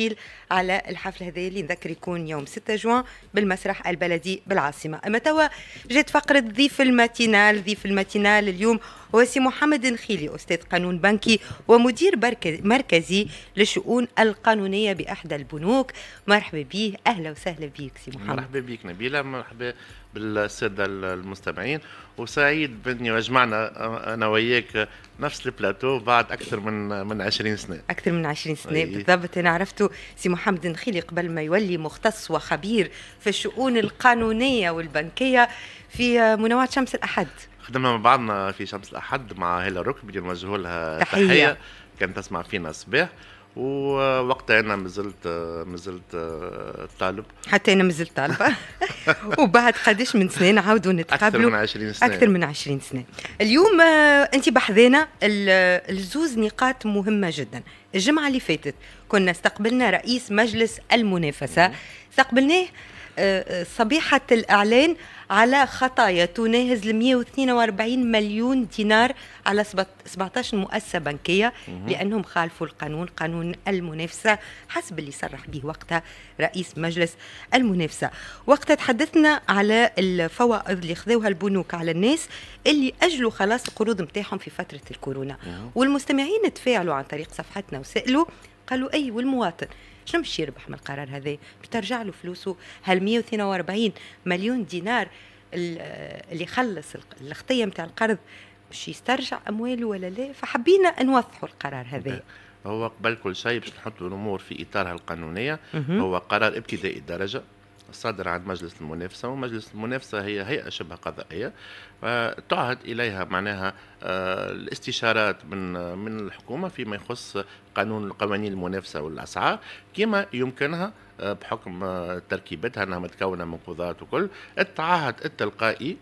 التفصيل على الحفل هذا اللي نذكر يكون يوم 6 جوان بالمسرح البلدي بالعاصمة أما توا جات فقرة ضيف الماتينال ضيف الماتينال اليوم هو سي محمد نخيلي أستاذ قانون بنكي ومدير مركزي للشؤون القانونية بأحدى البنوك مرحبا بيه أهلا وسهلا بيك سي محمد مرحبا بيك نبيلة مرحبا بالساده المستمعين وسعيد باني وجمعنا انا وياك نفس البلاتو بعد اكثر من من 20 سنه اكثر من 20 سنه أيه. بالضبط انا عرفته سي محمد نخيلي قبل ما يولي مختص وخبير في الشؤون القانونيه والبنكيه في منوعة شمس الاحد خدمنا مع بعضنا في شمس الاحد مع هلا ركبي نوجه لها تحيه, تحية. كانت تسمع فينا الصباح ووقتها انا مازلت مازلت آه، طالب حتى انا مازلت طالبه وبعد قداش من سنين عاودوا نتقابلوا اكثر من 20 سنه اكثر من 20 سنه اليوم آه، انت بحذينا آه، الزوز نقاط مهمه جدا الجمعه اللي فاتت كنا استقبلنا رئيس مجلس المنافسه استقبلناه صبيحه الاعلان على خطايا تناهز ال 142 مليون دينار على 17 مؤسسه بنكيه لانهم خالفوا القانون قانون المنافسه حسب اللي صرح به وقتها رئيس مجلس المنافسه وقتها تحدثنا على الفوائض اللي خذوها البنوك على الناس اللي اجلوا خلاص القروض نتاعهم في فتره الكورونا والمستمعين تفاعلوا عن طريق صفحتنا وسالوا قالوا اي والمواطن شنو باش يربح من القرار هذا باش ترجع له فلوسه هال 142 مليون دينار اللي خلص الخطيه نتاع القرض باش يسترجع امواله ولا لا فحبينا نوضحوا القرار هذا هو قبل كل شيء باش نحطوا الامور في اطارها القانونيه هو قرار ابتدائي الدرجه صدر عن مجلس المنافسة ومجلس المنافسة هي هيئة شبه قضائية آه، تعهد إليها معناها آه، الاستشارات من من الحكومة فيما يخص قانون قوانين المنافسة والأسعار كما يمكنها آه، بحكم تركيبتها أنها متكونة من قضاة وكل التعهد التلقائي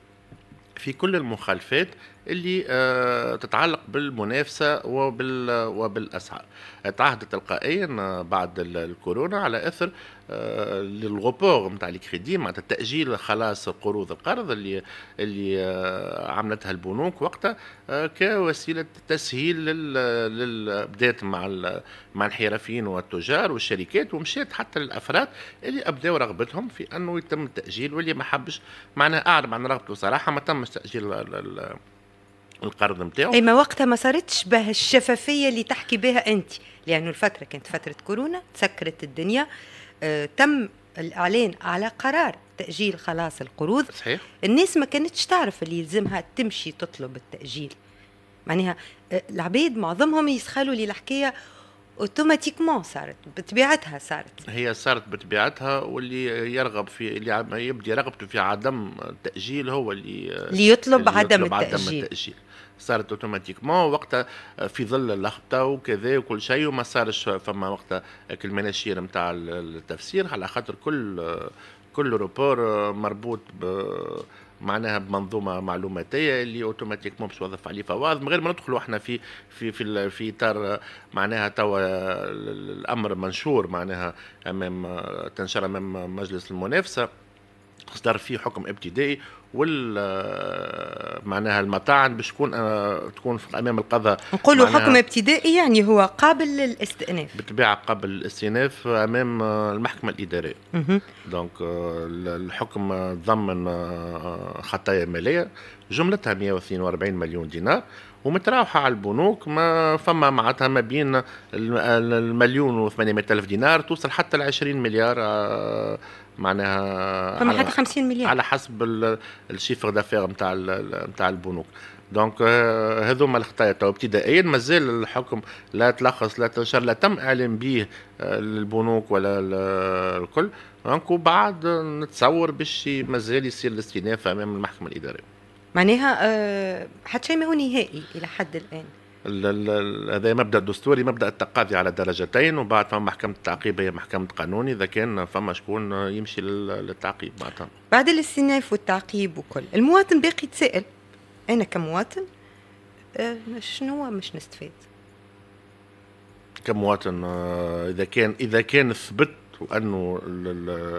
في كل المخالفات اللي آه، تتعلق بالمنافسة وبال وبالأسعار تعهدت تلقائيا آه، بعد الكورونا على أثر آه، للغوبور نتاع الكريدي معناتها تاجيل خلاص قروض القرض اللي اللي عملتها البنوك وقتها كوسيله تسهيل لل بدات مع مع الحرفيين والتجار والشركات ومشات حتى للافراد اللي ابداوا رغبتهم في انه يتم التاجيل واللي ما حبش معناها اعرف عن رغبته صراحه ما تمش تاجيل القرض نتاعو اي ما وقتها ما صارتش به الشفافيه اللي تحكي بها انت لانه الفتره كانت فتره كورونا تسكرت الدنيا آه تم الاعلان على قرار تاجيل خلاص القروض صحيح الناس ما كانتش تعرف اللي يلزمها تمشي تطلب التاجيل معناها آه، العباد معظمهم يسخلوا لي الحكايه اوتوماتيكمون صارت بطبيعتها صارت هي صارت بطبيعتها واللي يرغب في اللي يبدي رغبته في عدم التاجيل هو اللي يطلب, اللي عدم, يطلب التأجيل. عدم التاجيل صارت اوتوماتيكمون وقتها في ظل اللخبطه وكذا وكل شيء وما صارش فما وقتها المناشير نتاع التفسير على خاطر كل كل روبور مربوط ب معناها بمنظومه معلوماتيه اللي اوتوماتيك باش توظف عليه فواز من غير ما ندخلوا احنا في في في في اطار معناها توا الامر منشور معناها امام تنشر امام مجلس المنافسه تصدر فيه حكم ابتدائي وال آه، معناها المطاعن باش تكون آه، تكون امام القضاء نقولوا حكم ابتدائي يعني هو قابل للاستئناف بالطبيعه قابل للاستئناف امام آه، المحكمه الاداريه دونك الحكم ضمن خطايا ماليه جملتها 142 مليون دينار ومتراوحة على البنوك ما فما معناتها ما بين المليون و 800 ألف دينار توصل حتى ل 20 مليار معناها فما حتى 50 مليار على حسب الشيفر دافير نتاع نتاع البنوك دونك آه، هذوما الخطايا تو ابتدائيا مازال الحكم لا تلخص لا تنشر لا تم اعلام به آه، للبنوك ولا الكل دونك وبعد نتصور باش مازال يصير الاستئناف امام المحكمه الاداريه معناها آه، حتى شيء ما هو نهائي الى حد الان هذا مبدا دستوري مبدا التقاضي على درجتين وبعد فما محكمه التعقيب هي محكمه قانون اذا كان فما شكون يمشي للتعقيب معناتها بعد الاستئناف والتعقيب وكل المواطن باقي يتسائل انا كمواطن آه، شنو مش نستفاد كمواطن آه، اذا كان اذا كان ثبت وانه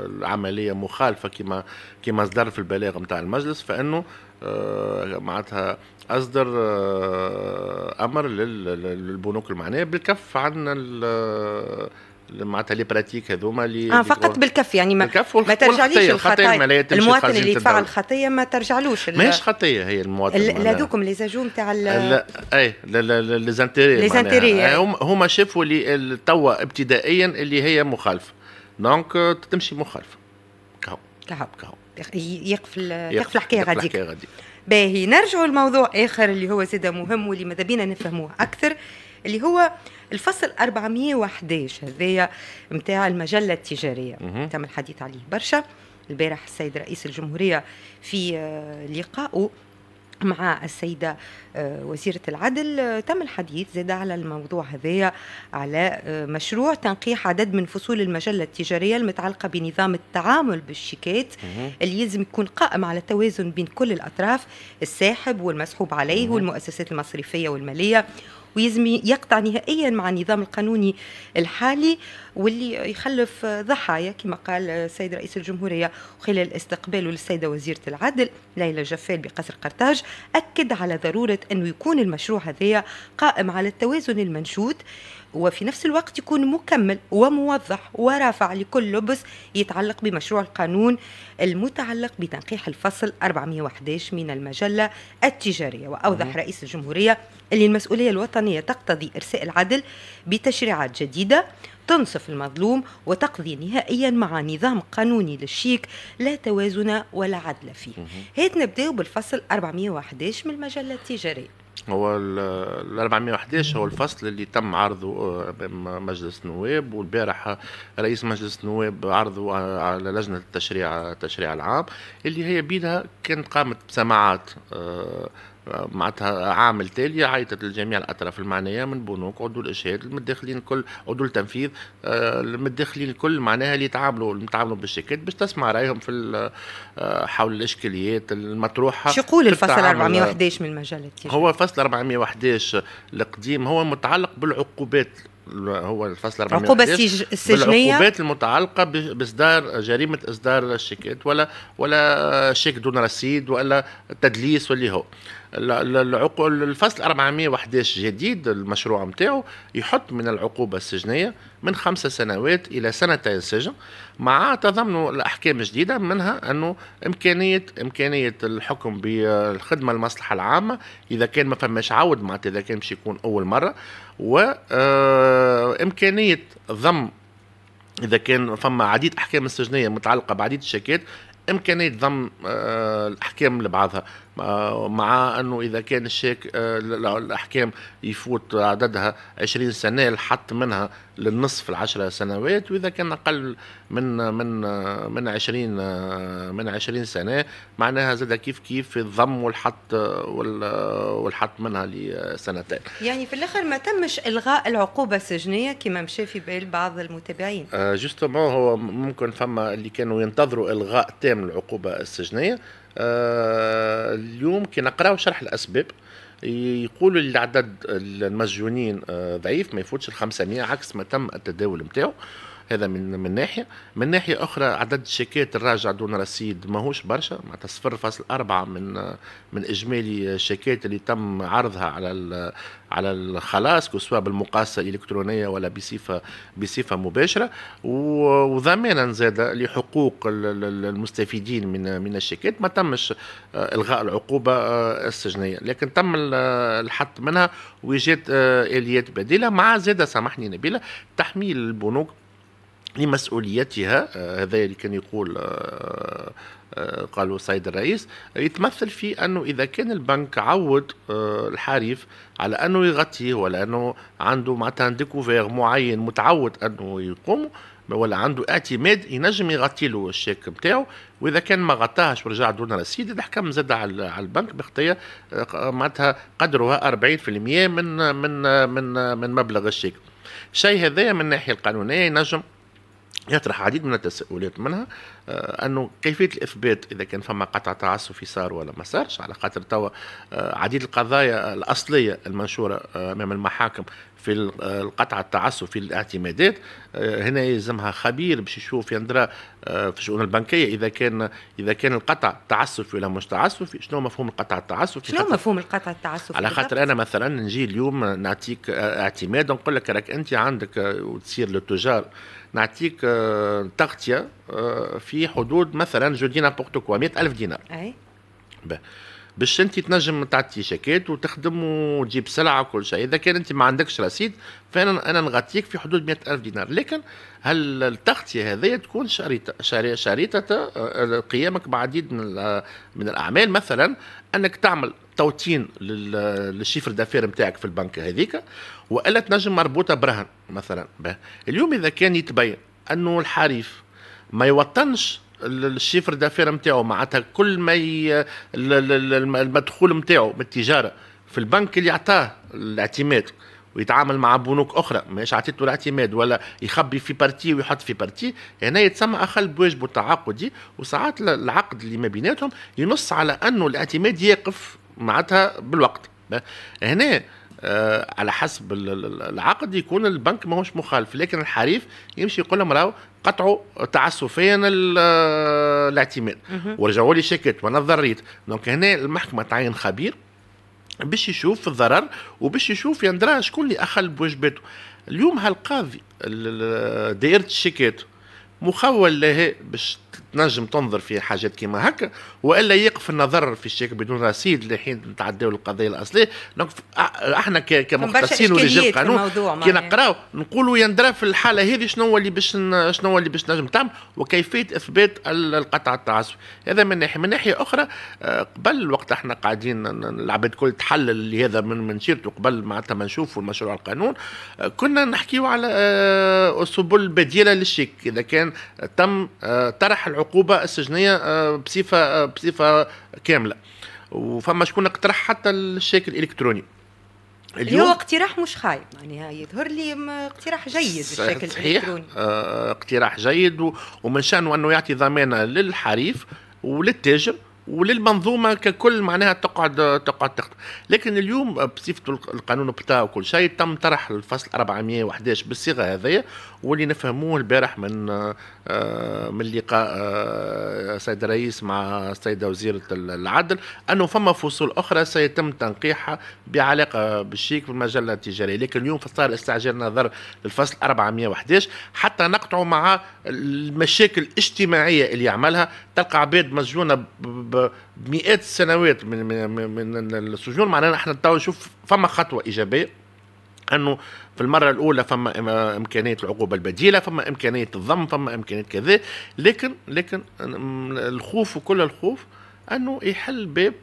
العمليه مخالفه كما كما صدر في البلاغ نتاع المجلس فانه آه، معناتها اصدر آه، امر للبنوك المعنيه بالكف عن معناتها لي براتيك هذوما اللي آه فقط بالكف يعني ما, بالكف ما ترجعليش الخطايا المواطن اللي يدفع الخطيه ما ترجعلوش ماهيش خطيه هي المواطن هذوكم لي زاجو نتاع اي لي زانتيري لي زانتيري هما شافوا اللي توا ابتدائيا اللي هي مخالفه دونك euh, تمشي مخالفه كهو كهو كهو يقفل يقفل الحكايه غاديك غادي باهي نرجعوا لموضوع اخر اللي هو زاد مهم واللي ماذا بينا نفهموه اكثر اللي هو الفصل 411 هذايا نتاع المجله التجاريه تم الحديث عليه برشا البارح السيد رئيس الجمهوريه في آه، لقائه مع السيدة آه، وزيرة العدل آه، تم الحديث زاد على الموضوع هذايا على آه، مشروع تنقيح عدد من فصول المجلة التجارية المتعلقة بنظام التعامل بالشيكات اللي يلزم يكون قائم على التوازن بين كل الأطراف الساحب والمسحوب عليه والمؤسسات المصرفية والمالية ويزم يقطع نهائيا مع النظام القانوني الحالي واللي يخلف ضحايا كما قال السيد رئيس الجمهورية خلال استقباله للسيدة وزيرة العدل ليلى جفال بقصر قرطاج أكد على ضرورة أنه يكون المشروع هذا قائم على التوازن المنشود وفي نفس الوقت يكون مكمل وموضح ورافع لكل لبس يتعلق بمشروع القانون المتعلق بتنقيح الفصل 411 من المجلة التجارية وأوضح رئيس الجمهورية أن المسؤولية الوطنية تقتضي إرساء العدل بتشريعات جديدة تنصف المظلوم وتقضي نهائيا مع نظام قانوني للشيك لا توازن ولا عدل فيه هات نبداو بالفصل 411 من المجلة التجارية هو ال 411 هو الفصل اللي تم عرضه امام آه، مجلس النواب والبارح رئيس مجلس النواب عرضه على لجنه التشريع التشريع العام اللي هي بيدها كانت قامت بسماعات آه، معناتها عامل تالي عيطت لجميع الاطراف المعنيه من بنوك عضو الاشهاد المتداخلين الكل عضو التنفيذ آه، المتداخلين الكل معناها اللي يتعاملوا يتعاملوا بالشيكات باش تسمع رايهم في آه، حول الاشكاليات المطروحه شو يقول الفصل 411 من المجلة هو فصل 411 القديم هو متعلق بالعقوبات هو الفصل 400 عقوبة السجنية العقوبات المتعلقة بإصدار جريمة إصدار الشيكات ولا ولا شيك دون رصيد ولا تدليس واللي هو الفصل 411 جديد المشروع نتاعو يحط من العقوبة السجنية من خمسة سنوات إلى سنتين سجن مع تضمن الأحكام الجديدة منها أنه إمكانية إمكانية الحكم بالخدمة المصلحة العامة إذا كان ما فماش عود معناتها إذا كان باش يكون أول مرة وامكانيه آه، ضم اذا كان فما عديد احكام السجنيه متعلقه بعديد الشتات امكانيه ضم آه، الاحكام لبعضها آه، مع انه اذا كان الشاك آه، الاحكام يفوت عددها 20 سنه الحط منها للنصف العشرة سنوات واذا كان اقل من من من 20 آه، من 20 سنه معناها زاد كيف كيف الضم والحط والحط منها لسنتين يعني في الاخر ما تمش الغاء العقوبه السجنيه كما مشى في بال بعض المتابعين جوستومون هو ممكن فما اللي كانوا ينتظروا الغاء تام العقوبه السجنيه آه، اليوم كي نقراو شرح الاسباب يقولوا العدد عدد المسجونين آه، ضعيف ما يفوتش ال 500 عكس ما تم التداول نتاعو هذا من من ناحيه من ناحيه اخرى عدد الشيكات الراجع دون رصيد ماهوش برشا معناتها 0.4 من من اجمالي الشيكات اللي تم عرضها على على الخلاص سواء بالمقاصه الالكترونيه ولا بصفه بصفه مباشره وضمانا زاد لحقوق المستفيدين من من الشيكات ما تمش آه، الغاء العقوبه آه، السجنيه لكن تم الحط منها وجات آه، اليات بديله مع زاد سامحني نبيله تحميل البنوك لمسؤوليتها آه، هذا اللي كان يقول آه، آه، قالوا السيد الرئيس يتمثل في انه اذا كان البنك عود الحريف على انه يغطيه ولا انه عنده معناتها ديكوفير معين متعود انه يقوم ولا عنده اعتماد ينجم يغطي له الشيك نتاعو واذا كان ما غطاهش ورجع دون رصيد الحكم زاد على البنك بخطيه معناتها قدرها 40% من من من من مبلغ الشيك الشيء هذايا من الناحيه القانونيه ينجم يطرح عديد من التساؤلات منها آه، انه كيفيه الاثبات اذا كان فما قطع تعسفي صار ولا ما صارش على خاطر توا آه، عديد القضايا الاصليه المنشوره آه، امام المحاكم في القطع التعسف في الاعتمادات آه، هنا يلزمها خبير باش يشوف يندرى آه، في الشؤون البنكيه اذا كان اذا كان القطع تعسفي ولا مش تعسفي شنو مفهوم القطع التعسفي شنو مفهوم القطع التعسفي على خاطر انا مثلا نجي اليوم نعطيك آه، اعتماد نقول لك راك انت عندك وتصير للتجار نعطيك تغطيه في حدود مثلا جو دي نابورت كوا 100000 دينار اي باش انت تنجم تعطي شيكات وتخدم وتجيب سلعه وكل شيء اذا كان انت ما عندكش رصيد فانا انا نغطيك في حدود 100 الف دينار لكن هل التغطيه هذه تكون شريطه شريطه آه، قيامك بعديد من من الاعمال مثلا انك تعمل توطين للشيفر دافير نتاعك في البنك هذيك والا تنجم مربوطه برهن مثلا اليوم اذا كان يتبين انه الحريف ما يوطنش الشيفر دافير نتاعو معناتها كل ما المدخول نتاعو من التجاره في البنك اللي عطاه الاعتماد ويتعامل مع بنوك اخرى مش عطيته الاعتماد ولا يخبي في بارتي ويحط في بارتي هنا يعني يتسمى اخل بواجبه التعاقدي وساعات العقد اللي ما بيناتهم ينص على انه الاعتماد يقف معناتها بالوقت هنا آه، على حسب العقد يكون البنك ما هوش مخالف لكن الحريف يمشي يقول لهم راهو قطعوا تعسفيا آه، الاعتماد ورجعوا لي شكت وانا ضريت دونك هنا المحكمه تعين خبير باش يشوف الضرر وباش يشوف يندرى يعني شكون اللي اخل بواجباته اليوم هالقاضي دائره الشيكات مخول لها باش تنجم تنظر في حاجات كيما هكا والا يقف النظر في الشيك بدون رصيد لحين نتعداو القضيه الاصليه دونك احنا كمختصين ورجال قانون كي نقراو نقولوا يندرى في الحاله هذه شنو هو اللي باش شنو هو اللي باش نجم تعمل وكيفيه اثبات القطع التعصبي هذا من ناحيه من ناحيه اخرى آه، قبل وقت احنا قاعدين العباد كل تحلل لهذا من من شيرته قبل معناتها ما نشوفوا المشروع القانون آه، كنا نحكيو على السبل آه، بديله للشيك اذا كان تم طرح العقوبه السجنيه آه، بصفه آه، بصفه كامله وفما شكون اقترح حتى الشيك الالكتروني اللي هو اقتراح مش خايب معناها يعني يظهر لي اقتراح جيد بشكل صحيح اه اقتراح جيد ومن شانه انه يعطي ضمانه للحريف وللتاجر وللمنظومه ككل معناها تقعد تقعد تخدم لكن اليوم بصفه القانون بتاع وكل شيء تم طرح الفصل 411 بالصيغه هذه واللي نفهموه البارح من آه، من لقاء السيد آه، الرئيس مع السيده وزيره العدل انه فما فصول اخرى سيتم تنقيحها بعلاقه بالشيك في المجله التجاريه لكن اليوم فصار استعجال نظر للفصل 411 حتى نقطعوا مع المشاكل الاجتماعيه اللي يعملها تلقى عباد مسجونه بمئات السنوات من من, من السجون معناها احنا تو نشوف فما خطوه ايجابيه انه في المره الاولى فما امكانيه العقوبه البديله فما امكانيه الضم فما امكانيه كذا لكن لكن الخوف وكل الخوف انه يحل باب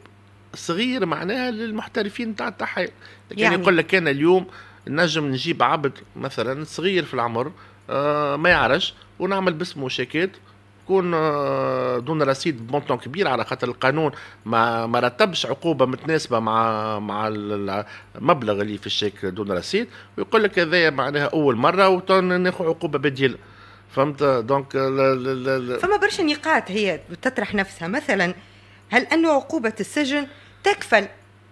صغير معناها للمحترفين تاع التحايل يعني, يعني يقول لك انا اليوم نجم نجيب عبد مثلا صغير في العمر آه ما يعرفش ونعمل باسمه شيكات تكون آه، دون رصيد بمونتون كبير على خاطر القانون ما ما رتبش عقوبه متناسبه مع مع المبلغ اللي في الشيك دون رصيد ويقول لك هذايا معناها اول مره وناخذ عقوبه بديله فهمت دونك لا لا لا فما برشا نقاط هي تطرح نفسها مثلا هل انه عقوبه السجن تكفل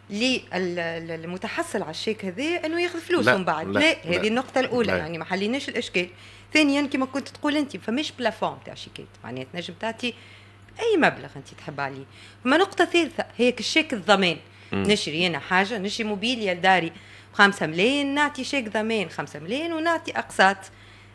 للمتحصل على الشيك هذا انه ياخذ فلوس من بعد لا, لا, لا هذه النقطه الاولى لا. يعني ما حليناش الاشكال ثانيا كما كنت تقول انت فماش بلافون تاع شيكات معناها تنجم تعطي اي مبلغ انت تحب عليه ما نقطه ثالثه هي الشيك الضمان نشري انا حاجه نشري موبيليا لداري 5 ملايين نعطي شيك ضمان 5 ملايين ونعطي اقساط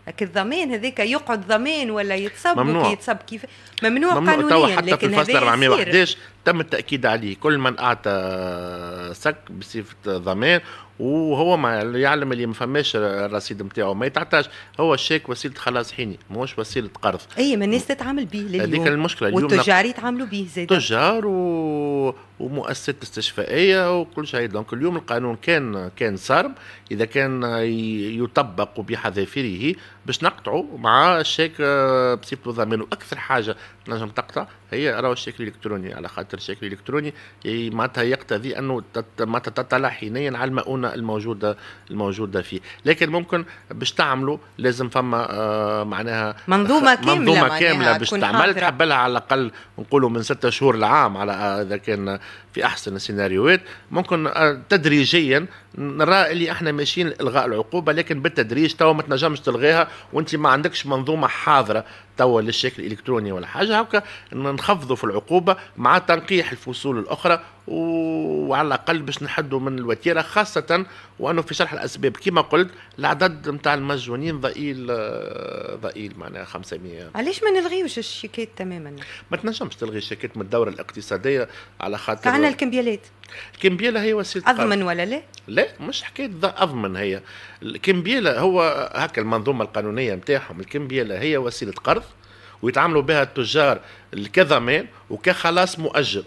لكن الضمان هذاك يقعد ضمان ولا يتصب ممنوع. يتصب كيف ممنوع, ممنوع قانونيا حتى لكن في الفصل 411 تم التاكيد عليه كل من اعطى سك بصفه ضمان وهو ما يعلم اللي ما فماش الرصيد نتاعو ما يتعطاش هو الشيك وسيله خلاص حيني مش وسيله قرض اي ما الناس تتعامل به لليوم هذيك المشكله اليوم والتجار يتعاملوا به زاد تجار و... ومؤسسات استشفائيه وكل شيء دونك اليوم القانون كان كان صارم اذا كان يطبق بحذافيره باش نقطعوا مع الشيك بصفته آه، ضمان واكثر حاجه تنجم تقطع هي راهو الشيك الالكتروني على خاطر الشيك الالكتروني معناتها يقتضي انه معناتها تطلع حينيا على المؤونه الموجوده الموجوده فيه لكن ممكن باش تعملوا لازم فما آه، معناها منظومه كامله منظومه كامله باش تعمل تحب على الاقل نقولوا من ستة شهور لعام على آه، اذا كان في احسن السيناريوهات ممكن تدريجيا نرى اللي احنا ماشيين الغاء العقوبه لكن بالتدريج توا ما تنجمش تلغيها وانت ما عندكش منظومه حاضره توا للشكل الالكتروني ولا حاجه هكا نخفضوا في العقوبه مع تنقيح الفصول الاخرى وعلى الاقل باش نحدوا من الوتيره خاصه وانه في شرح الاسباب كما قلت العدد نتاع المسجونين ضئيل آه، ضئيل معناها 500 علاش ما نلغيوش الشيكات تماما؟ ما تنجمش تلغي الشيكات من الدوره الاقتصاديه على خاطر عندنا الكمبيالات الكمبياله هي وسيله اضمن ولا لا؟ لا مش حكايه اضمن هي الكمبياله هو هكا المنظومه القانونيه نتاعهم الكمبياله هي وسيله قرض ويتعاملوا بها التجار كضمان وكخلاص مؤجل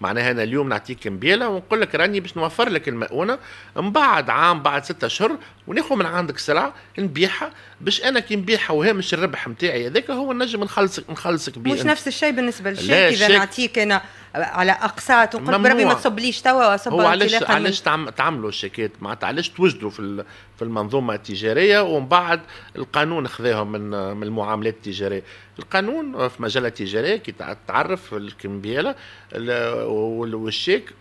معناها انا اليوم نعطيك مبيله ونقول لك راني باش نوفر لك المؤونه من بعد عام بعد ستة اشهر وناخذ من عندك سلعه نبيعها باش انا كي نبيعها وهامش الربح نتاعي هذاك هو نجم نخلصك نخلصك بيه مش نفس الشيء بالنسبه للشيك اذا نعطيك انا على اقصى تنقل بربي ما تصبليش توا وصب هو علاش علاش تعملوا الشيكات معناتها علاش توجدوا في في المنظومه التجاريه ومن بعد القانون خذاهم من من المعاملات التجاريه القانون في مجله التجاريه كي تعرف الكمبياله والشيك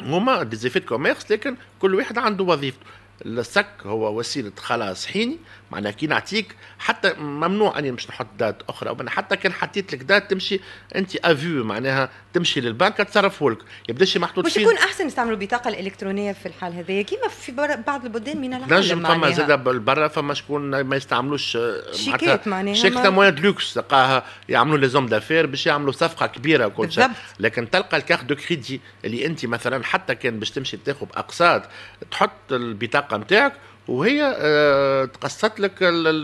هما ديزيفيت كوميرس لكن كل واحد عنده وظيفته السك هو وسيله خلاص حيني معناها كي نعطيك حتى ممنوع اني مش نحط دات اخرى ومن حتى كان حطيت لك دات تمشي انت افيو معناها تمشي للبنك تصرف لك يبداش محطوط فيه يكون احسن يستعملوا البطاقه الالكترونيه في الحال هذايا كيما في بعض البلدان من العالم نجم فما زاد برا فما شكون ما يستعملوش آه، شيكات معناها شيكات موان لوكس تلقاها يعملوا لي زوم دافير باش يعملوا صفقه كبيره وكل شيء لكن تلقى الكارت دو كريدي اللي انت مثلا حتى كان باش تمشي تاخذ أقساط تحط البطاقه الشقه نتاعك وهي آه، تقسط لك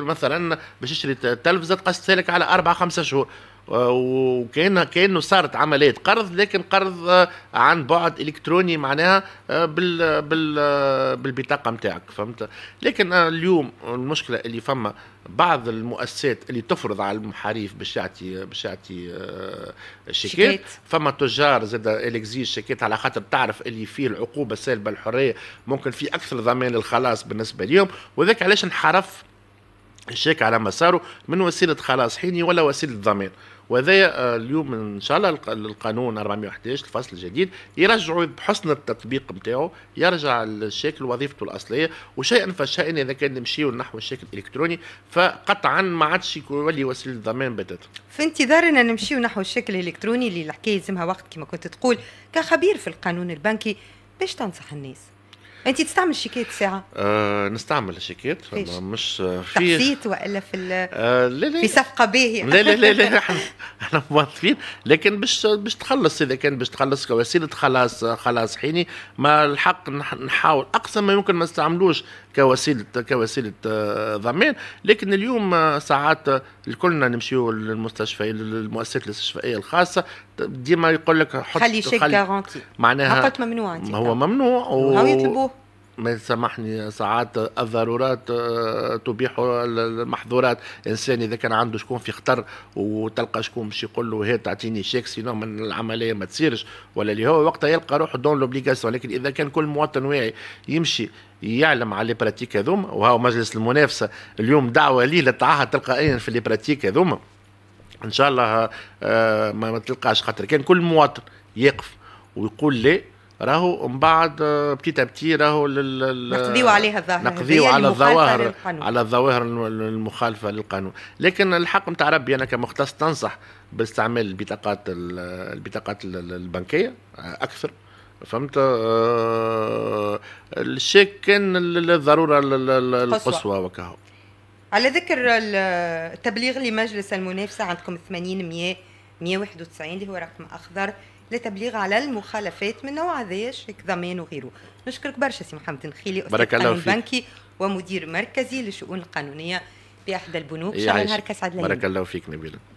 مثلا باش تشري تلفزه تقسط لك على اربع خمسة شهور وكان كانه صارت عمليه قرض لكن قرض آه، عن بعد الكتروني معناها آه، بال بال آه، بالبطاقه نتاعك فهمت لكن اليوم المشكله اللي فما بعض المؤسسات اللي تفرض على المحاريف باش يعطي باش يعطي الشيكات فما تجار زاد الكزي الشيكات على خاطر تعرف اللي فيه العقوبه السالبه الحريه ممكن في اكثر ضمان الخلاص بالنسبه لهم وذاك علاش انحرف الشيك على مساره من وسيله خلاص حيني ولا وسيله ضمان وهذا آه، اليوم ان شاء الله القانون 411 الفصل الجديد يرجعوا بحسن التطبيق نتاعو يرجع الشكل وظيفته الاصليه وشيئا فشيئا اذا كان نمشيو نحو الشكل الالكتروني فقطعا ما عادش يولي وسيله ضمان بتاتا. في انتظارنا نمشيو نحو الشكل الالكتروني اللي الحكايه يلزمها وقت كما كنت تقول كخبير في القانون البنكي باش تنصح الناس؟ انت تستعمل شيكات ساعه؟ آه نستعمل الشيكات مش في تقسيط والا في آه لا لا في صفقه باهيه يعني. لا لا لا لا احنا موظفين لكن باش باش تخلص اذا كان باش تخلص كوسيله خلاص خلاص حيني ما الحق نحاول اقصى ما يمكن ما نستعملوش كوسيله كوسيله آه، ضمان لكن اليوم آه، ساعات آه، الكلنا نمشيو للمستشفى للمؤسسات الاستشفائيه الخاصه ديما يقول لك حط خلي شيك كارونتي معناها معناها ممنوع انت هو ممنوع و... ما سامحني ساعات الضرورات آه، تبيح المحظورات انسان اذا كان عنده شكون في خطر وتلقى شكون باش يقول له هات تعطيني شيك سينو من العمليه ما تصيرش ولا اللي هو وقتها يلقى روحه دون لوبليغاسيون لكن اذا كان كل مواطن واعي يمشي يعلم على لي براتيك هذوما وهو مجلس المنافسه اليوم دعوه ليه للتعهد تلقائيا في لي براتيك هذوما ان شاء الله آه، ما تلقاش خاطر كان كل مواطن يقف ويقول لي راهو من بعد بتيت آه، بتي راهو لل... نقضيو آه، عليها الظاهر نقضيو على الظواهر على الظواهر المخالفه للقانون لكن الحق نتاع ربي انا كمختص تنصح باستعمال البطاقات البطاقات البنكيه آه، اكثر فهمت الشيك كان الضروره القصوى وكهو على ذكر التبليغ لمجلس المنافسه عندكم 80 100 191 اللي هو رقم اخضر لتبليغ على المخالفات من نوع ذا شيك ضمان وغيره نشكرك برشا سي محمد نخيلي استاذ قانون بنكي ومدير مركزي للشؤون القانونيه باحدى البنوك إيه، شكرا نهارك اسعد بارك الله فيك نبيله